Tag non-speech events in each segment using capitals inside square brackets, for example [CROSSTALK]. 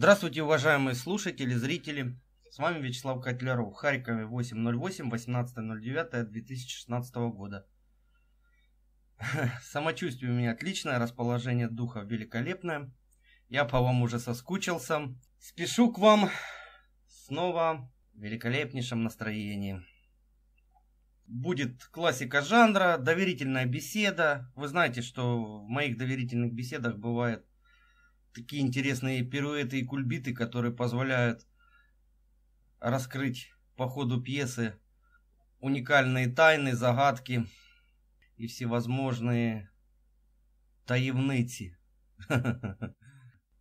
Здравствуйте, уважаемые слушатели, зрители. С вами Вячеслав Котляров. Харькове 808, 18.09.2016 года. [LAUGHS] Самочувствие у меня отличное, расположение духа великолепное. Я по вам уже соскучился. Спешу к вам снова в великолепнейшем настроении. Будет классика жанра, доверительная беседа. Вы знаете, что в моих доверительных беседах бывает такие интересные пируэты и кульбиты, которые позволяют раскрыть по ходу пьесы уникальные тайны, загадки и всевозможные таевницы. [LAUGHS]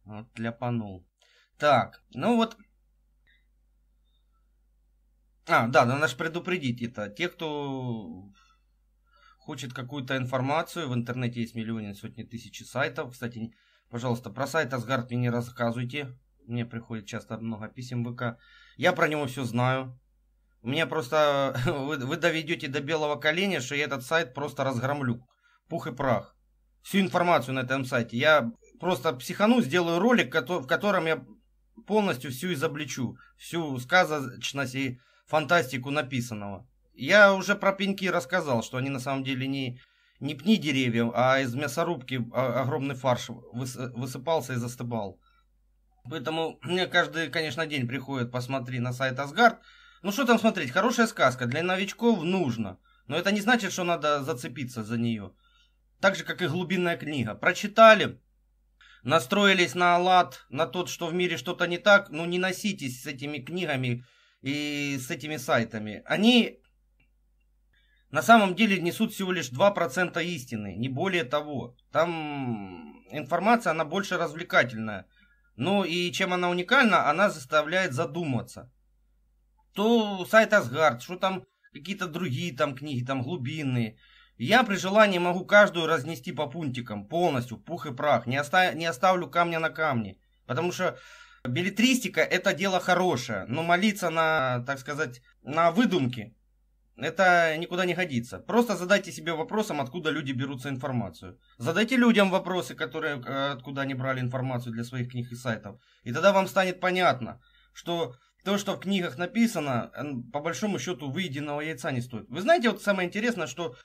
Вот для панул. Так, ну вот. А, да, надо же предупредить это. Те, кто хочет какую-то информацию, в интернете есть миллионы, сотни тысяч сайтов. Кстати, Пожалуйста, про сайт Асгард мне не рассказывайте. Мне приходит часто много писем в ВК. Я про него все знаю. У меня просто... [LAUGHS] Вы, вы доведете до белого коленя, что я этот сайт просто разгромлю. Пух и прах. Всю информацию на этом сайте. Я просто психану, сделаю ролик, в котором я полностью всю изобличу. Всю сказочность и фантастику написанного. Я уже про пеньки рассказал, что они на самом деле не не пни деревьев, а из мясорубки огромный фарш высыпался и застывал. Поэтому мне каждый, конечно, день приходит, посмотри на сайт Асгард. Ну что там смотреть, хорошая сказка, для новичков нужно. Но это не значит, что надо зацепиться за нее. Так же, как и глубинная книга. Прочитали, настроились на лад, на тот, что в мире что-то не так. Ну не носитесь с этими книгами и с этими сайтами. Они на самом деле несут всего лишь 2% истины, не более того. Там информация, она больше развлекательная. Ну и чем она уникальна, она заставляет задуматься. То сайт Асгард, что там какие-то другие там книги, там глубинные. Я при желании могу каждую разнести по пунктикам, полностью, пух и прах. Не, оста- не оставлю камня на камне. Потому что билетристика это дело хорошее, но молиться на, так сказать, на выдумки это никуда не годится. Просто задайте себе вопросом, откуда люди берутся информацию. Задайте людям вопросы, которые э, откуда они брали информацию для своих книг и сайтов. И тогда вам станет понятно, что то, что в книгах написано, по большому счету выеденного яйца не стоит. Вы знаете, вот самое интересное, что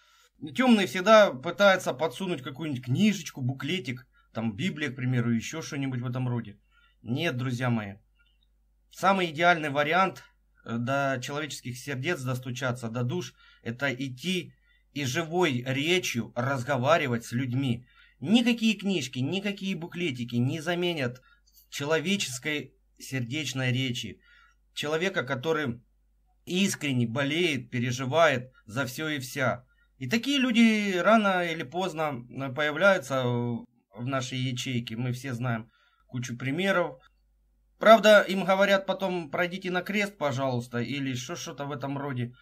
темные всегда пытаются подсунуть какую-нибудь книжечку, буклетик, там Библия, к примеру, еще что-нибудь в этом роде. Нет, друзья мои. Самый идеальный вариант Э, до человеческих сердец достучаться, до душ, это идти и живой речью разговаривать с людьми. Никакие книжки, никакие буклетики не заменят человеческой сердечной речи. Человека, который искренне болеет, переживает за все и вся. И такие люди рано или поздно э, появляются э, в нашей ячейке. Мы все знаем кучу примеров. Правда, им говорят потом пройдите на крест, пожалуйста, или что-то в этом роде.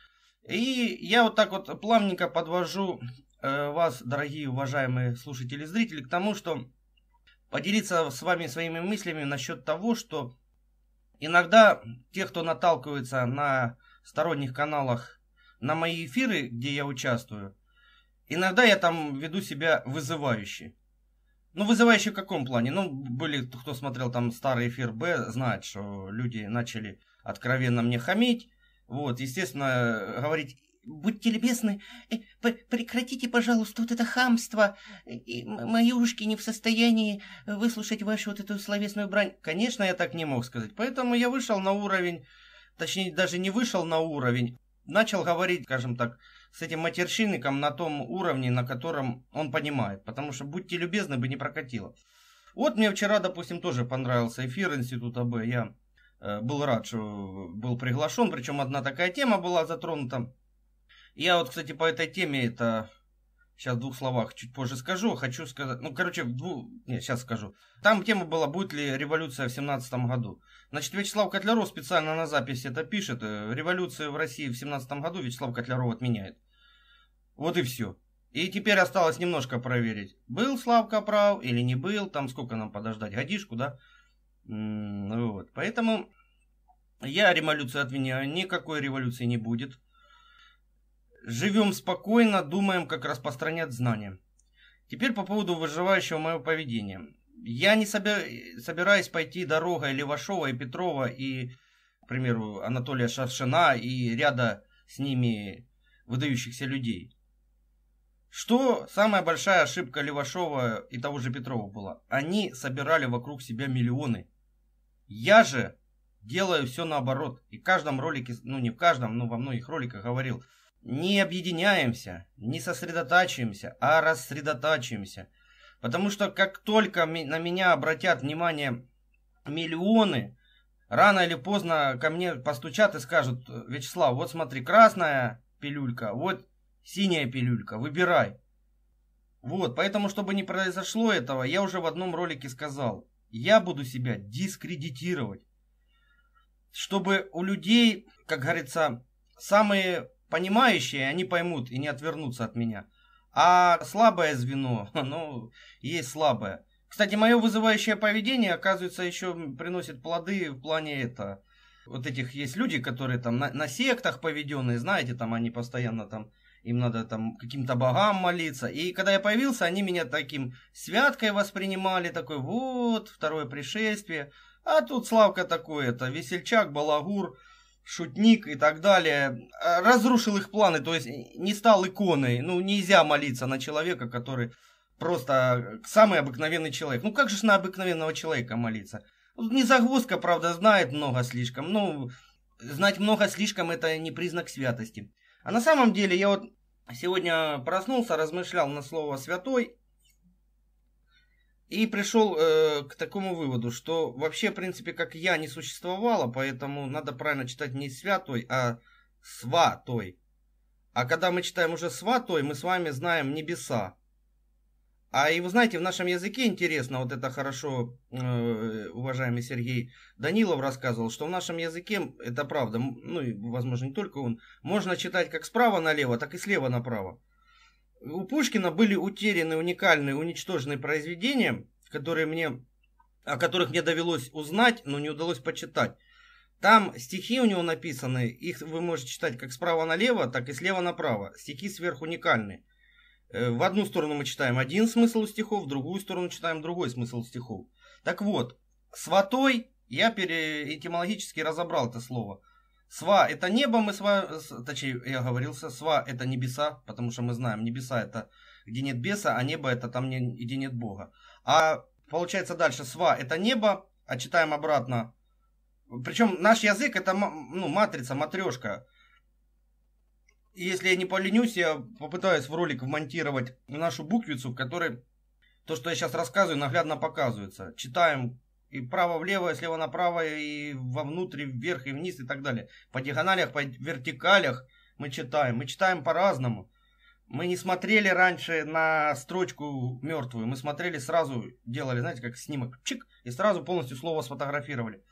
И я вот так вот плавненько подвожу э, вас, дорогие уважаемые слушатели и зрители, к тому, что поделиться с вами своими мыслями насчет того, что иногда те, кто наталкивается на сторонних каналах на мои эфиры, где я участвую, иногда я там веду себя вызывающе. Ну, вызывающе в каком плане? Ну, были, кто смотрел там старый эфир Б, знает, что люди начали откровенно мне хамить. Вот, естественно, говорить будьте любезны, э, прекратите, пожалуйста, вот это хамство. Э, и мои ушки не в состоянии выслушать вашу вот эту словесную брань. Конечно, я так не мог сказать. Поэтому я вышел на уровень, точнее, даже не вышел на уровень, начал говорить, скажем так, с этим матерщинником на том уровне, на котором он понимает. Потому что, будьте любезны, бы не прокатило. Вот мне вчера, допустим, тоже понравился эфир Института Б. Я э, был рад, что был приглашен. Причем одна такая тема была затронута. Я вот, кстати, по этой теме это Сейчас в двух словах чуть позже скажу. Хочу сказать... Ну, короче, в двух... сейчас скажу. Там тема была, будет ли революция в семнадцатом году. Значит, Вячеслав Котляров специально на записи это пишет. Э, революция в России в семнадцатом году Вячеслав Котляров отменяет. Вот и все. И теперь осталось немножко проверить, был Славка прав или не был, там сколько нам подождать, годишку, да? М -м, вот. Поэтому я революцию отменяю, никакой революции не будет. Живем спокойно, думаем, как распространять знания. Теперь по поводу выживающего моего поведения. Я не соби... собираюсь пойти дорогой Левашова и Петрова и, к примеру, Анатолия Шаршина и ряда с ними выдающихся людей. Что самая большая ошибка Левашова и того же Петрова была? Они собирали вокруг себя миллионы. Я же делаю все наоборот. И в каждом ролике, ну не в каждом, но во многих роликах говорил – не объединяемся, не сосредотачиваемся, а рассредотачиваемся. Потому что как только на меня обратят внимание миллионы, рано или поздно ко мне постучат и скажут, Вячеслав, вот смотри, красная пилюлька, вот синяя пилюлька, выбирай. Вот, поэтому, чтобы не произошло этого, я уже в одном ролике сказал, я буду себя дискредитировать, чтобы у людей, как говорится, самые понимающие, они поймут и не отвернутся от меня. А слабое звено, [LAUGHS] ну, есть слабое. Кстати, мое вызывающее поведение, оказывается, еще приносит плоды в плане это. Вот этих есть люди, которые там на, на сектах поведенные, знаете, там они постоянно там, им надо там каким-то богам молиться. И когда я появился, они меня таким святкой воспринимали, такой вот, второе пришествие. А тут Славка такой, это весельчак, балагур, шутник и так далее, э, разрушил их планы, то есть не стал иконой. Ну, нельзя молиться на человека, который просто э, самый обыкновенный человек. Ну, как же на обыкновенного человека молиться? Не загвоздка, правда, знает много слишком. Ну, знать много слишком это не признак святости. А на самом деле я вот сегодня проснулся, размышлял на слово «святой», и пришел э, к такому выводу, что вообще, в принципе, как я не существовало, поэтому надо правильно читать не святой, а сватой. А когда мы читаем уже сватой, мы с вами знаем небеса. А и вы знаете, в нашем языке интересно, вот это хорошо, э, уважаемый Сергей Данилов рассказывал, что в нашем языке, это правда, ну и, возможно, не только он, можно читать как справа налево, так и слева направо. У Пушкина были утеряны уникальные, уничтоженные произведения, которые мне, о которых мне довелось узнать, но не удалось почитать. Там стихи у него написаны, их вы можете читать как справа налево, так и слева направо. Стихи сверху уникальны. Э, в одну сторону мы читаем один смысл стихов, в другую сторону читаем другой смысл стихов. Так вот, сватой, я пере... этимологически разобрал это слово – Сва это небо, мы с вами, точнее, я говорился, сва это небеса, потому что мы знаем, небеса это где нет беса, а небо это там, где нет Бога. А получается дальше, сва это небо, а читаем обратно. Причем наш язык это ну, матрица, матрешка. Если я не поленюсь, я попытаюсь в ролик вмонтировать нашу буквицу, в которой то, что я сейчас рассказываю, наглядно показывается. Читаем и право-влево, и слева направо, и вовнутрь, и вверх, и вниз, и так далее. По диагоналях, по вертикалях мы читаем. Мы читаем по-разному. Мы не смотрели раньше на строчку мертвую. Мы смотрели сразу, делали, знаете, как снимок, чик, и сразу полностью слово сфотографировали.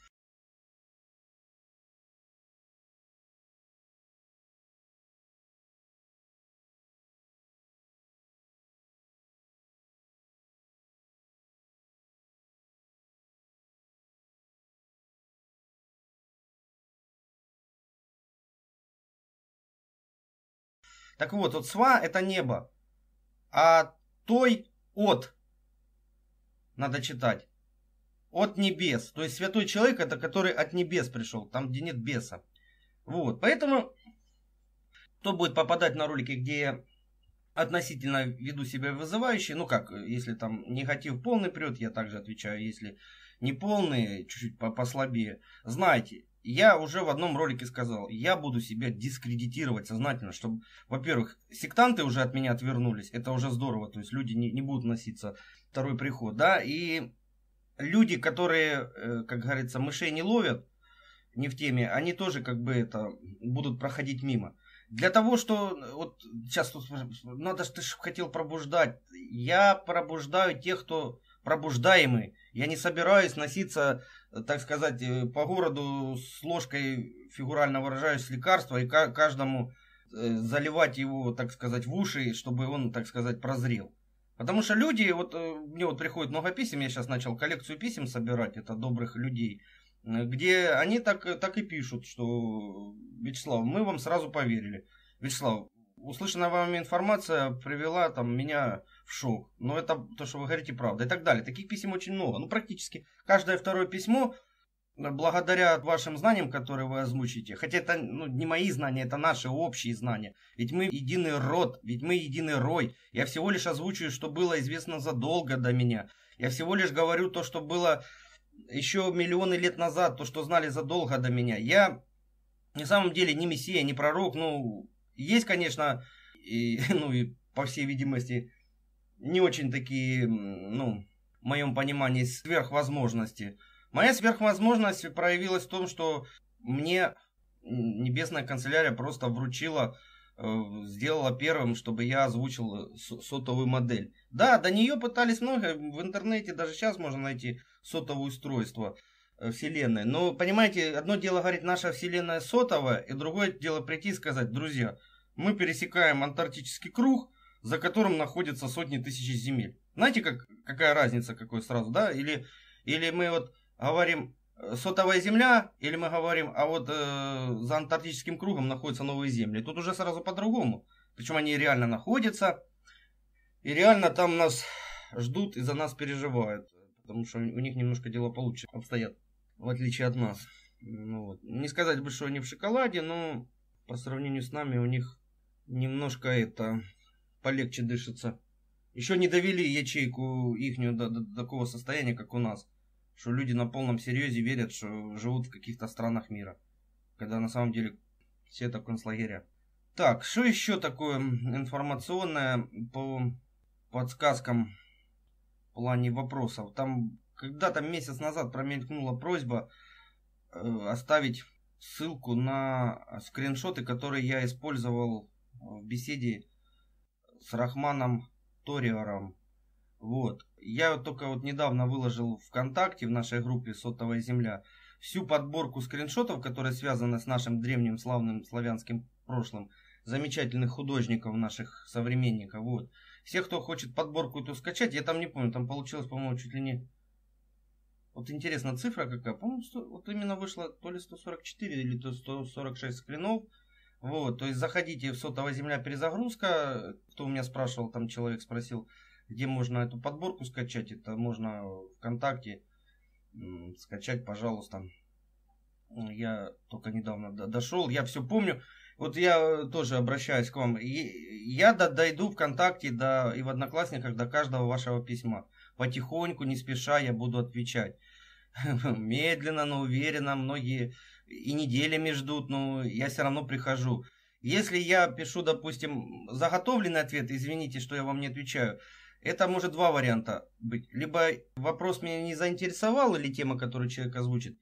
Так вот, вот сва это небо, а той от надо читать. От небес. То есть святой человек это который от небес пришел, там где нет беса. Вот, поэтому кто будет попадать на ролики, где я относительно веду себя вызывающе, ну как, если там негатив полный прет, я также отвечаю, если не полный, чуть-чуть послабее, знайте, я уже в одном ролике сказал, я буду себя дискредитировать сознательно, чтобы, во-первых, сектанты уже от меня отвернулись, это уже здорово, то есть люди не, не будут носиться второй приход, да, и люди, которые, э, как говорится, мышей не ловят, не в теме, они тоже как бы это будут проходить мимо. Для того, что вот сейчас тут надо, что ты же хотел пробуждать. Я пробуждаю тех, кто пробуждаемый. Я не собираюсь носиться так сказать, э, по городу с ложкой, фигурально выражаясь, лекарства и каждому э, заливать его, так сказать, в уши, чтобы он, так сказать, прозрел. Потому что люди, вот э, мне вот приходит много писем, я сейчас начал коллекцию писем собирать, это добрых людей, где они так, так и пишут, что Вячеслав, мы вам сразу поверили. Вячеслав, услышанная вами информация привела там, меня в шок. Но это то, что вы говорите, правда. И так далее. Таких писем очень много. Ну, практически каждое второе письмо, э, благодаря вашим знаниям, которые вы озвучите, хотя это ну, не мои знания, это наши общие знания. Ведь мы единый род, ведь мы единый рой. Я всего лишь озвучиваю, что было известно задолго до меня. Я всего лишь говорю то, что было еще миллионы лет назад, то, что знали задолго до меня. Я на самом деле не мессия, не пророк, ну, есть, конечно, и, [LAUGHS] ну и по всей видимости, не очень такие, ну, в моем понимании, сверхвозможности. Моя сверхвозможность проявилась в том, что мне Небесная канцелярия просто вручила, э, сделала первым, чтобы я озвучил э, сотовую модель. Да, до нее пытались много, в интернете даже сейчас можно найти сотовое устройство – Э, вселенной. Но, понимаете, одно дело говорить наша вселенная сотовая, и другое дело прийти и сказать, друзья, мы пересекаем антарктический круг, за которым находятся сотни тысяч земель. Знаете, как, какая разница, какой сразу, да? Или, или мы вот говорим э, сотовая земля, или мы говорим, а вот э, за антарктическим кругом находятся новые земли. Тут уже сразу по-другому. Причем они реально находятся, и реально там нас ждут и за нас переживают. Потому что у них немножко дело получше обстоят в отличие от нас. Ну, вот. Не сказать бы, что они в шоколаде, но по сравнению с нами у них немножко это полегче дышится. Еще не довели ячейку ихнюю до, до, до такого состояния, как у нас, что люди на полном серьезе верят, что живут в каких-то странах мира, когда на самом деле все это концлагеря. Так, что еще такое информационное по подсказкам в плане вопросов? Там когда то месяц назад промелькнула просьба э, оставить ссылку на скриншоты, которые я использовал в беседе с Рахманом Ториором. Вот. Я вот только вот недавно выложил ВКонтакте в нашей группе «Сотовая земля» всю подборку скриншотов, которые связаны с нашим древним славным славянским прошлым, замечательных художников наших современников. Вот. Все, кто хочет подборку эту скачать, я там не помню, там получилось, по-моему, чуть ли не вот интересно, цифра какая? По-моему, вот именно вышло то ли 144 или то 146 скринов. Вот, то есть заходите в сотовая земля перезагрузка. Кто у меня спрашивал, там человек спросил, где можно эту подборку скачать. Это можно ВКонтакте скачать, пожалуйста. Я только недавно дошел, я все помню. Вот я тоже обращаюсь к вам. Я до дойду ВКонтакте да, и в Одноклассниках до каждого вашего письма. Потихоньку, не спеша, я буду отвечать. [LAUGHS] медленно, но уверенно, многие и неделями ждут, но я все равно прихожу. Если я пишу, допустим, заготовленный ответ, извините, что я вам не отвечаю, это может два варианта быть. Либо вопрос меня не заинтересовал, или тема, которую человек озвучит,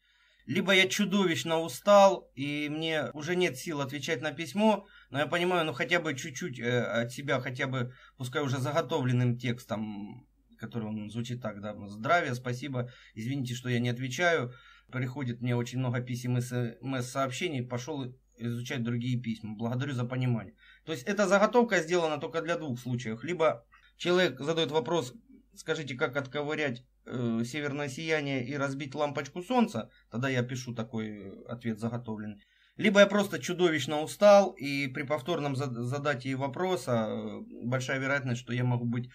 либо я чудовищно устал, и мне уже нет сил отвечать на письмо, но я понимаю, ну хотя бы чуть-чуть э, от себя, хотя бы, пускай уже заготовленным текстом который он звучит так, да, здравия, спасибо, извините, что я не отвечаю, приходит мне очень много писем и смс-сообщений, пошел изучать другие письма, благодарю за понимание. То есть эта заготовка сделана только для двух случаев, либо человек задает вопрос, скажите, как отковырять э, северное сияние и разбить лампочку солнца, тогда я пишу такой э, ответ заготовленный. Либо я просто чудовищно устал, и при повторном задании вопроса э, большая вероятность, что я могу быть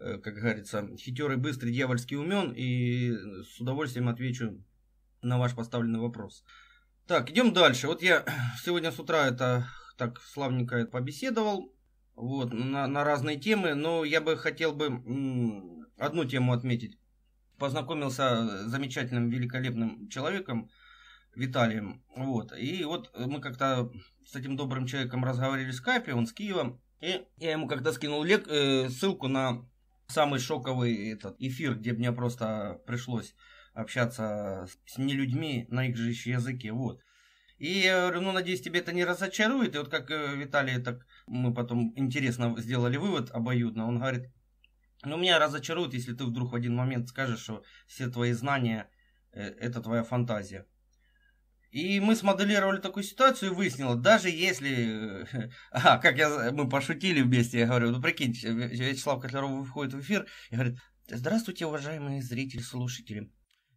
Э, как говорится, хитер и быстрый, дьявольски умен, и с удовольствием отвечу на ваш поставленный вопрос. Так, идем дальше. Вот я [CLEARS THROAT] сегодня с утра это так славненько побеседовал вот, на, на разные темы, но я бы хотел бы одну тему отметить. Познакомился с замечательным, великолепным человеком, Виталием. Вот. И вот мы как-то с этим добрым человеком разговаривали в скайпе, он с Киева. И я ему когда скинул лек, э, ссылку на самый шоковый этот эфир, где мне просто пришлось общаться с людьми на их же еще языке, вот. И я говорю, ну, надеюсь, тебе это не разочарует. И вот как э, Виталий, так мы потом интересно сделали вывод обоюдно. Он говорит, ну, меня разочарует, если ты вдруг в один момент скажешь, что все твои знания э, – это твоя фантазия. И мы смоделировали такую ситуацию и выяснило, даже если... Э, [LAUGHS] а, как я... мы пошутили вместе, я говорю, ну прикиньте, Вячеслав Котляров выходит в эфир и говорит, здравствуйте, уважаемые зрители, слушатели.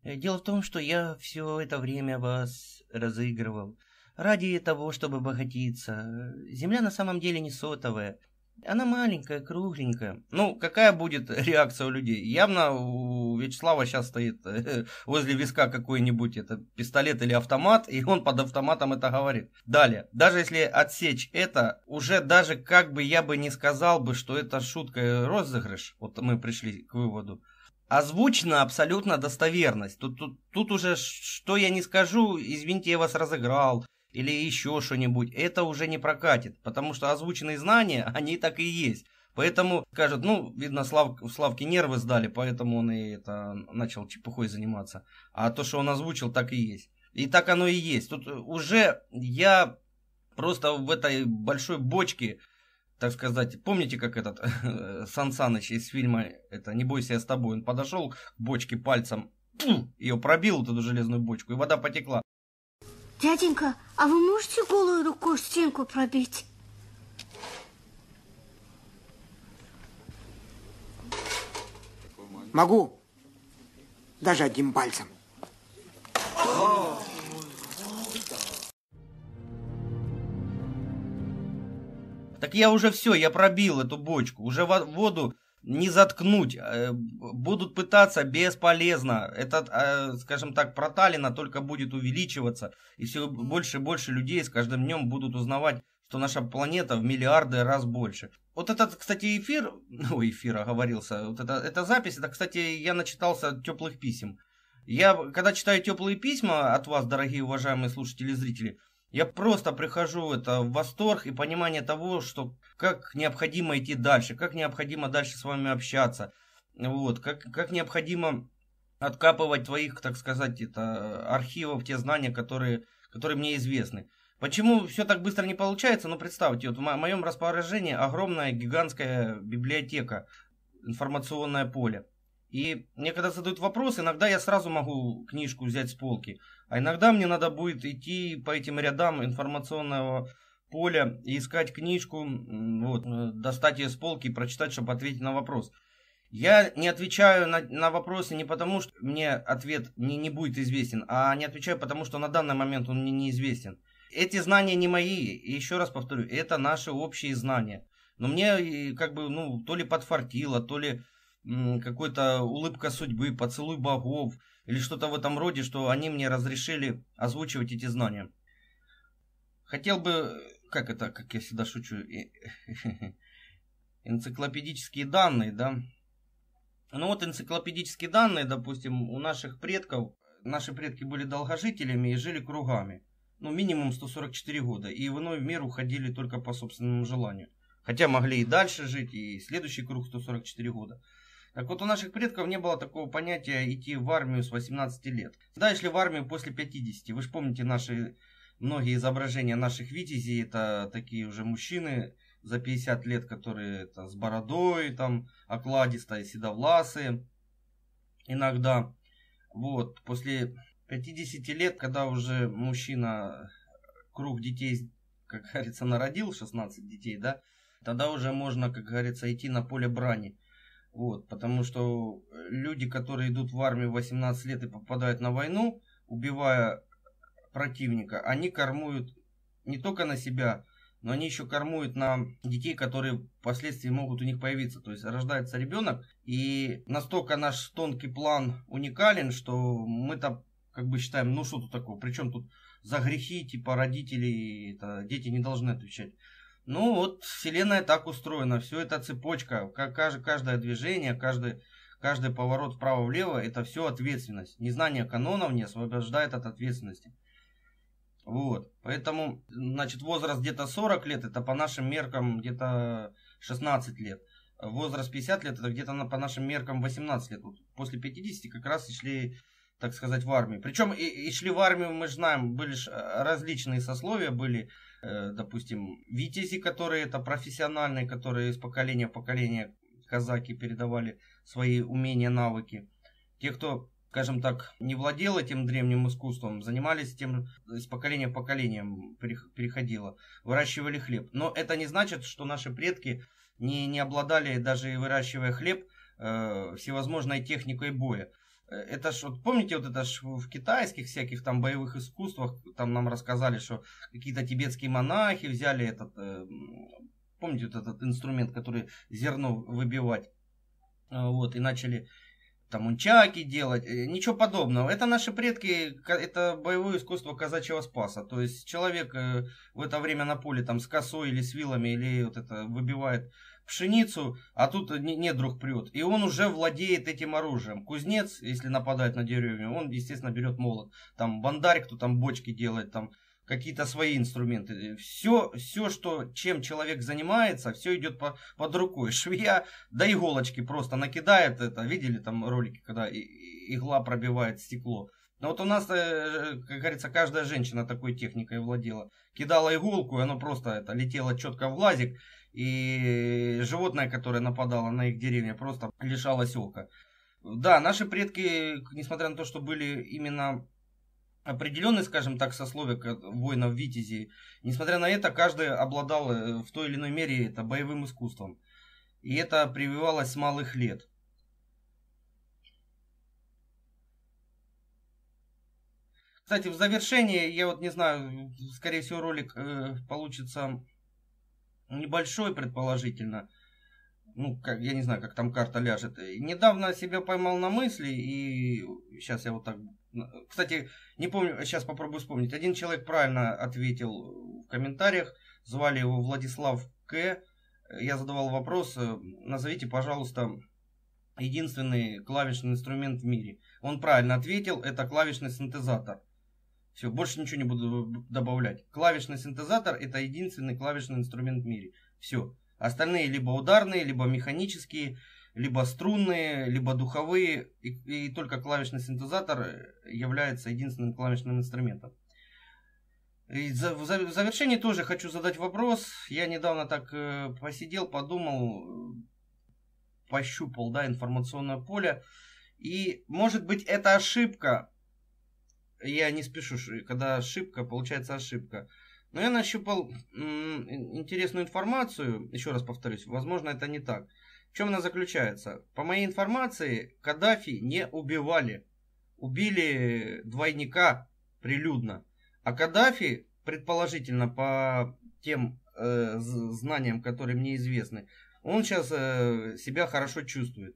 Э, дело в том, что я все это время вас разыгрывал ради того, чтобы обогатиться. Земля на самом деле не сотовая. Она маленькая, кругленькая. Ну, какая будет [LAUGHS] реакция у людей? Явно у Вячеслава сейчас стоит э, [LAUGHS] возле виска какой-нибудь это пистолет или автомат, и он под автоматом это говорит. Далее. Даже если отсечь это, уже даже как бы я бы не сказал бы, что это шутка и э, розыгрыш, вот мы пришли к выводу, озвучена абсолютно достоверность. Тут, тут, тут уже что я не скажу, извините, я вас разыграл, или еще что-нибудь, это уже не прокатит, потому что озвученные знания, [LAUGHS] они так и есть. Поэтому скажет ну, видно, Слав, Славке нервы сдали, поэтому он и это начал чепухой заниматься. А то, что он озвучил, так и есть. И так оно и есть. Тут уже я просто в этой большой бочке, так сказать, помните, как этот [LAUGHS] Сан Саныч из фильма это «Не бойся, я с тобой», он подошел к бочке пальцем, ее пробил, вот эту железную бочку, и вода потекла. Дяденька, а вы можете голой рукой стенку пробить? Могу. Даже одним пальцем. Так я уже все, я пробил эту бочку. Уже воду не заткнуть. Э, будут пытаться бесполезно. Этот, э, скажем так, проталина только будет увеличиваться. И все больше и больше людей с каждым днем будут узнавать, что наша планета в миллиарды раз больше. Вот этот, кстати, эфир, ну, [LAUGHS] эфир оговорился, вот это, эта запись, это, кстати, я начитался теплых писем. Я, когда читаю теплые письма от вас, дорогие уважаемые слушатели и зрители, я просто прихожу это в восторг и понимание того, что как необходимо идти дальше, как необходимо дальше с вами общаться, вот, как, как необходимо откапывать твоих, так сказать, это, архивов, те знания, которые, которые мне известны. Почему все так быстро не получается? Ну, представьте, вот в моем распоряжении огромная гигантская библиотека, информационное поле. И мне когда задают вопрос, иногда я сразу могу книжку взять с полки, а иногда мне надо будет идти по этим рядам информационного поле искать книжку, вот, э, достать ее с полки и прочитать, чтобы ответить на вопрос. Я не отвечаю на, на вопросы не потому, что мне ответ не, не будет известен, а не отвечаю потому, что на данный момент он мне неизвестен. Эти знания не мои, еще раз повторю, это наши общие знания. Но мне э, как бы, ну, то ли подфартило, то ли какой-то улыбка судьбы, поцелуй богов, или что-то в этом роде, что они мне разрешили озвучивать эти знания. Хотел бы э, как это, как я всегда шучу, [LAUGHS] энциклопедические данные, да? Ну вот энциклопедические данные, допустим, у наших предков, наши предки были долгожителями и жили кругами. Ну, минимум 144 года. И в иной мир уходили только по собственному желанию. Хотя могли и дальше жить, и следующий круг 144 года. Так вот, у наших предков не было такого понятия идти в армию с 18 лет. Да, если в армию после 50. Вы же помните наши многие изображения наших витязей это такие уже мужчины за 50 лет, которые это, с бородой, там, окладистые, седовласые. Иногда. Вот, после 50 лет, когда уже мужчина круг детей, как говорится, народил, 16 детей, да, тогда уже можно, как говорится, идти на поле брани. Вот, потому что люди, которые идут в армию 18 лет и попадают на войну, убивая противника. Они кормуют не только на себя, но они еще кормуют на детей, которые впоследствии могут у них появиться. То есть рождается ребенок, и настолько наш тонкий план уникален, что мы там как бы считаем, ну что тут такое, причем тут за грехи типа родителей, это, дети не должны отвечать. Ну вот, вселенная так устроена, все это цепочка, как каждое движение, каждый, каждый поворот вправо-влево, это все ответственность. Незнание канонов не освобождает от ответственности. Вот, поэтому, значит, возраст где-то 40 лет, это по нашим меркам где-то 16 лет. Возраст 50 лет, это где-то по нашим меркам 18 лет. Вот после 50 как раз и шли, так сказать, в армию. Причем и, и шли в армию, мы знаем, были э, различные сословия, были, э, допустим, витязи, которые это профессиональные, которые из поколения в поколение казаки передавали свои умения, навыки. Те, кто скажем так, не владел этим древним искусством, занимались тем, из поколения в поколение переходило, выращивали хлеб. Но это не значит, что наши предки не, не обладали, даже выращивая хлеб, э, всевозможной техникой боя. Э, это ж, вот помните, вот это ж в китайских всяких там боевых искусствах, там нам рассказали, что какие-то тибетские монахи взяли этот, э, помните, вот этот инструмент, который зерно выбивать, э, вот, и начали там унчаки делать, э, ничего подобного. Это наши предки, это боевое искусство казачьего спаса. То есть человек э, в это время на поле там с косой или с вилами или вот это выбивает пшеницу, а тут друг прет. И он уже владеет этим оружием. Кузнец, если нападает на деревню, он, естественно, берет молот. Там бандарь, кто там бочки делает, там какие-то свои инструменты. Все, все что, чем человек занимается, все идет по, под рукой. Швея [LAUGHS] до да иголочки просто накидает это. Видели там ролики, когда игла пробивает стекло? Но ну, вот у нас, э, как говорится, каждая женщина такой техникой владела. Кидала иголку, и оно просто это, летело четко в глазик. И животное, которое нападало на их деревья, просто лишалось ока. Да, наши предки, несмотря на то, что были именно определенный, скажем так, сословие воинов Витязи, несмотря на это, каждый обладал э, в той или иной мере это боевым искусством. И это прививалось с малых лет. Кстати, в завершении, я вот не знаю, скорее всего ролик э, получится небольшой предположительно ну, как, я не знаю, как там карта ляжет. Недавно себя поймал на мысли, и сейчас я вот так... Кстати, не помню, сейчас попробую вспомнить. Один человек правильно ответил в комментариях. Звали его Владислав К. Я задавал вопрос, э, назовите, пожалуйста, единственный клавишный инструмент в мире. Он правильно ответил, это клавишный синтезатор. Все, больше ничего не буду добавлять. Клавишный синтезатор это единственный клавишный инструмент в мире. Все. Остальные либо ударные, либо механические, либо струнные, либо духовые. И, и только клавишный синтезатор э, является единственным клавишным инструментом. И за, в, в завершении тоже хочу задать вопрос. Я недавно так э, посидел, подумал, пощупал да, информационное поле. И, может быть, это ошибка. Я не спешу, когда ошибка, получается ошибка. Но ну, я нащупал интересную информацию, еще раз повторюсь, возможно это не так. В чем она заключается? По моей информации, Каддафи не убивали. Убили двойника прилюдно. А Каддафи, предположительно, по тем э, знаниям, которые мне известны, он сейчас э, себя хорошо чувствует.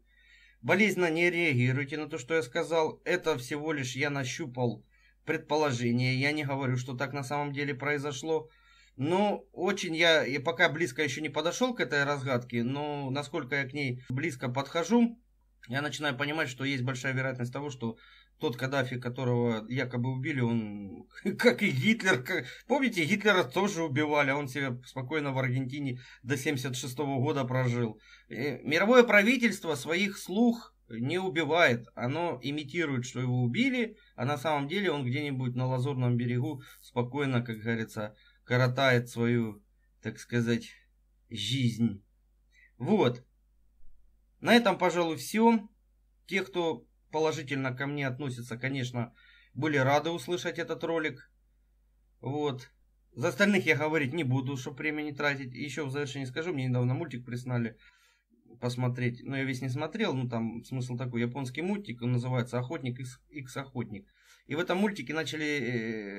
Болезненно не реагируйте на то, что я сказал. Это всего лишь я нащупал предположение. Я не говорю, что так на самом деле произошло. Но ну, очень я, и пока близко еще не подошел к этой разгадке, но насколько я к ней близко подхожу, я начинаю понимать, что есть большая вероятность того, что тот Каддафи, которого якобы убили, он [LAUGHS] как и Гитлер. Как... Помните, Гитлера тоже убивали, а он себя спокойно в Аргентине до 76 -го года прожил. Мировое правительство своих слух не убивает, оно имитирует, что его убили, а на самом деле он где-нибудь на Лазурном берегу спокойно, как говорится, коротает свою, так сказать, жизнь. Вот. На этом, пожалуй, все. Те, кто положительно ко мне относится, конечно, были рады услышать этот ролик. Вот. За остальных я говорить не буду, чтобы время не тратить. еще в завершении скажу, мне недавно мультик прислали посмотреть. Но я весь не смотрел, ну там смысл такой. Японский мультик, он называется «Охотник X Охотник». И в этом мультике начали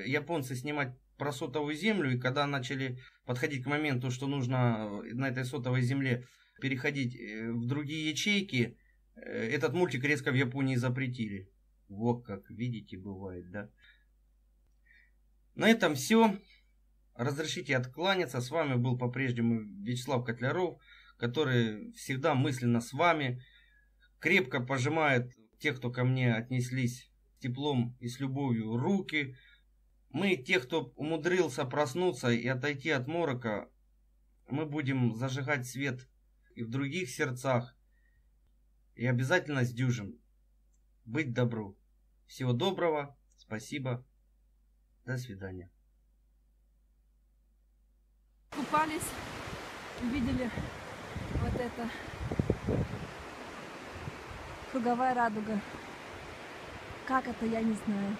э, японцы снимать про сотовую землю, и когда начали подходить к моменту, что нужно э, на этой сотовой земле переходить э, в другие ячейки, этот мультик резко в Японии запретили. Вот как, видите, бывает, да? На этом все. Разрешите откланяться. С вами был по-прежнему Вячеслав Котляров который всегда мысленно с вами, крепко пожимает тех, кто ко мне отнеслись теплом и с любовью руки. Мы, тех, кто умудрился проснуться и отойти от морока, мы будем зажигать свет и в других сердцах, и обязательно сдюжим. Быть добру. Всего доброго, спасибо, до свидания. Купались, видели это круговая радуга. Как это, я не знаю.